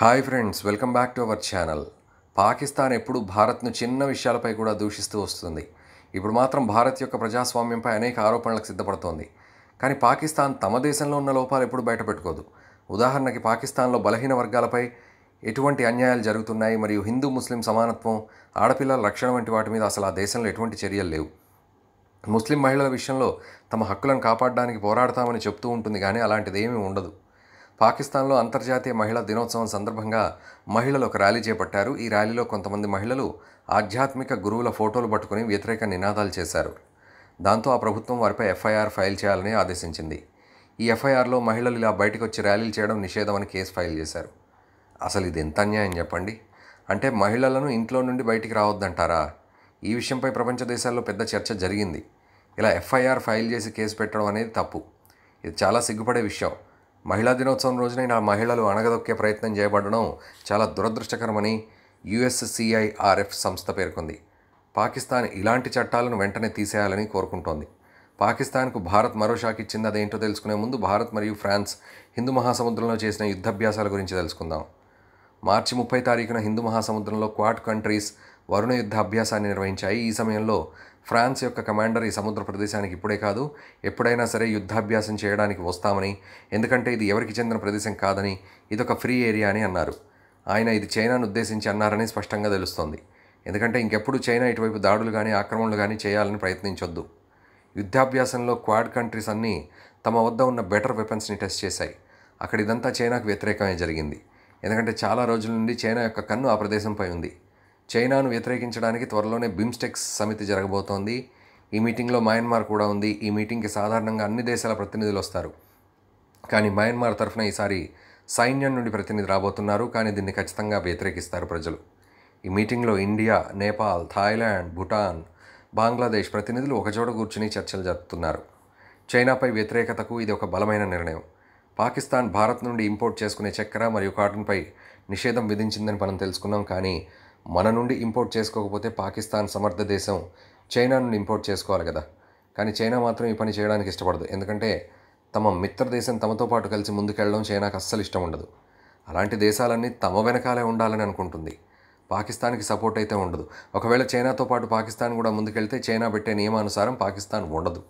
hi friends welcome back to our channel Pakistan ఎప్పుడు భారత్ను చిన్న విషయాలపై కూడా దూషిస్తూ వస్తుంది ఇప్పుడు మాత్రం భారత్ యొక్క ప్రజాస్వామ్యంపై అనేక ఆరోపణలకు సిద్ధపడుతోంది కానీ పాకిస్తాన్ తమ దేశంలో ఉన్న లోపాలు ఎప్పుడు బయటపెట్టుకోదు ఉదాహరణకి పాకిస్తాన్లో బలహీన వర్గాలపై ఎటువంటి అన్యాయాలు జరుగుతున్నాయి మరియు హిందూ ముస్లిం సమానత్వం ఆడపిల్లల రక్షణ వంటి వాటి మీద అసలు ఆ దేశంలో ఎటువంటి చర్యలు లేవు ముస్లిం మహిళల విషయంలో తమ హక్కులను కాపాడడానికి పోరాడతామని చెప్తూ ఉంటుంది కానీ అలాంటిది ఏమీ ఉండదు పాకిస్తాన్లో అంతర్జాతీయ మహిళా దినోత్సవం సందర్భంగా మహిళలు ఒక ర్యాలీ చేపట్టారు ఈ ర్యాలీలో కొంతమంది మహిళలు ఆధ్యాత్మిక గురువుల ఫోటోలు పట్టుకుని వ్యతిరేక నినాదాలు చేశారు దాంతో ఆ ప్రభుత్వం వారిపై ఎఫ్ఐఆర్ ఫైల్ చేయాలని ఆదేశించింది ఈ ఎఫ్ఐఆర్లో మహిళలు ఇలా బయటకు వచ్చి ర్యాలీలు చేయడం నిషేధమని కేసు ఫైల్ చేశారు అసలు ఇది ఎంత అన్యాయం చెప్పండి అంటే మహిళలను ఇంట్లో నుండి బయటికి రావద్దంటారా ఈ విషయంపై ప్రపంచ దేశాల్లో పెద్ద చర్చ జరిగింది ఇలా ఎఫ్ఐఆర్ ఫైల్ చేసి కేసు పెట్టడం అనేది తప్పు ఇది చాలా సిగ్గుపడే విషయం మహిళా దినోత్సవం రోజునైనా మహిళలు అణగదొక్కే ప్రయత్నం చేయబడడం చాలా దురదృష్టకరమని యుఎస్సిఐఆర్ఎఫ్ సంస్థ పేర్కొంది పాకిస్తాన్ ఇలాంటి చట్టాలను వెంటనే తీసేయాలని కోరుకుంటోంది పాకిస్తాన్కు భారత్ మరో షాక్ ఇచ్చింది అదేంటో తెలుసుకునే ముందు భారత్ మరియు ఫ్రాన్స్ హిందూ మహాసముద్రంలో చేసిన యుద్ధాభ్యాసాల గురించి తెలుసుకుందాం మార్చి ముప్పై తారీఖున హిందూ మహాసముద్రంలో క్వాడ్ కంట్రీస్ వరుణ యుద్ధ అభ్యాసాన్ని నిర్వహించాయి ఈ సమయంలో ఫ్రాన్స్ యొక్క కమాండర్ ఈ సముద్ర ప్రదేశానికి ఇప్పుడే కాదు ఎప్పుడైనా సరే యుద్ధాభ్యాసం చేయడానికి వస్తామని ఎందుకంటే ఇది ఎవరికి చెందిన ప్రదేశం కాదని ఇదొక ఫ్రీ ఏరియా అని అన్నారు ఆయన ఇది చైనాను ఉద్దేశించి అన్నారని స్పష్టంగా తెలుస్తోంది ఎందుకంటే ఇంకెప్పుడు చైనా ఇటువైపు దాడులు కానీ ఆక్రమణలు కానీ చేయాలని ప్రయత్నించొద్దు యుద్ధాభ్యాసంలో క్వాడ్ కంట్రీస్ అన్నీ తమ వద్ద ఉన్న బెటర్ వెపన్స్ని టెస్ట్ చేశాయి అక్కడ ఇదంతా చైనాకు వ్యతిరేకమే జరిగింది ఎందుకంటే చాలా రోజుల నుండి చైనా యొక్క కన్ను ఆ ప్రదేశంపై ఉంది చైనాను వ్యతిరేకించడానికి త్వరలోనే బిమ్స్టెక్స్ సమితి జరగబోతోంది ఈ మీటింగ్లో మయన్మార్ కూడా ఉంది ఈ మీటింగ్కి సాధారణంగా అన్ని దేశాల ప్రతినిధులు వస్తారు కానీ మయన్మార్ తరఫున ఈసారి సైన్యం నుండి ప్రతినిధి రాబోతున్నారు కానీ దీన్ని ఖచ్చితంగా వ్యతిరేకిస్తారు ప్రజలు ఈ మీటింగ్లో ఇండియా నేపాల్ థాయిలాండ్ భూటాన్ బంగ్లాదేశ్ ప్రతినిధులు ఒకచోట కూర్చుని చర్చలు జరుపుతున్నారు చైనాపై వ్యతిరేకతకు ఇది ఒక బలమైన నిర్ణయం పాకిస్తాన్ భారత్ నుండి ఇంపోర్ట్ చేసుకునే చక్కెర మరియు కాటన్పై నిషేధం విధించిందని మనం తెలుసుకున్నాం కానీ మన నుండి ఇంపోర్ట్ చేసుకోకపోతే పాకిస్తాన్ సమర్థ దేశం చైనా నుండి ఇంపోర్ట్ చేసుకోవాలి కదా కానీ చైనా మాత్రం ఈ పని చేయడానికి ఇష్టపడదు ఎందుకంటే తమ మిత్ర దేశం తమతో పాటు కలిసి ముందుకెళ్ళడం చైనాకు అస్సలు ఇష్టం ఉండదు అలాంటి దేశాలన్నీ తమ వెనకాలే ఉండాలని అనుకుంటుంది పాకిస్తాన్కి సపోర్ట్ అయితే ఉండదు ఒకవేళ చైనాతో పాటు పాకిస్తాన్ కూడా ముందుకెళ్తే చైనా పెట్టే నియమానుసారం పాకిస్తాన్ ఉండదు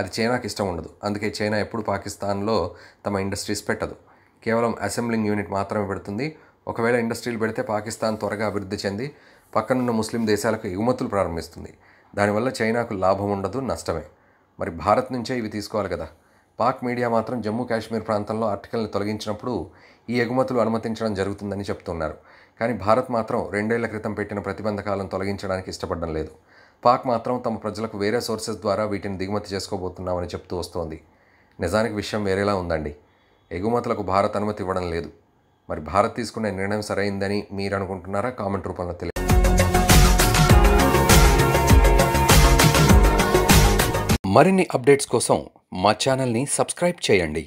అది చైనాకి ఇష్టం ఉండదు అందుకే చైనా ఎప్పుడు పాకిస్తాన్లో తమ ఇండస్ట్రీస్ పెట్టదు కేవలం అసెంబ్లింగ్ యూనిట్ మాత్రమే పెడుతుంది ఒకవేళ ఇండస్ట్రీలు పెడితే పాకిస్తాన్ త్వరగా అభివృద్ధి చెంది పక్కనున్న ముస్లిం దేశాలకు ఎగుమతులు ప్రారంభిస్తుంది దానివల్ల చైనాకు లాభం ఉండదు నష్టమే మరి భారత్ నుంచే ఇవి తీసుకోవాలి కదా పాక్ మీడియా మాత్రం జమ్మూ కాశ్మీర్ ప్రాంతంలో ఆర్టికల్ని తొలగించినప్పుడు ఈ ఎగుమతులు అనుమతించడం జరుగుతుందని చెప్తున్నారు కానీ భారత్ మాత్రం రెండేళ్ల క్రితం పెట్టిన ప్రతిబంధకాలను తొలగించడానికి ఇష్టపడడం లేదు పాక్ మాత్రం తమ ప్రజలకు వేరే సోర్సెస్ ద్వారా వీటిని దిగుమతి చేసుకోబోతున్నామని చెప్తూ వస్తోంది నిజానికి విషయం వేరేలా ఉందండి ఎగుమతులకు భారత్ అనుమతి ఇవ్వడం లేదు మరి భారత్ తీసుకున్న నిర్ణయం సరైందని మీరు అనుకుంటున్నారా కామెంట్ రూపంలో తెలియదు మరిన్ని అప్డేట్స్ కోసం మా ఛానల్ని సబ్స్క్రైబ్ చేయండి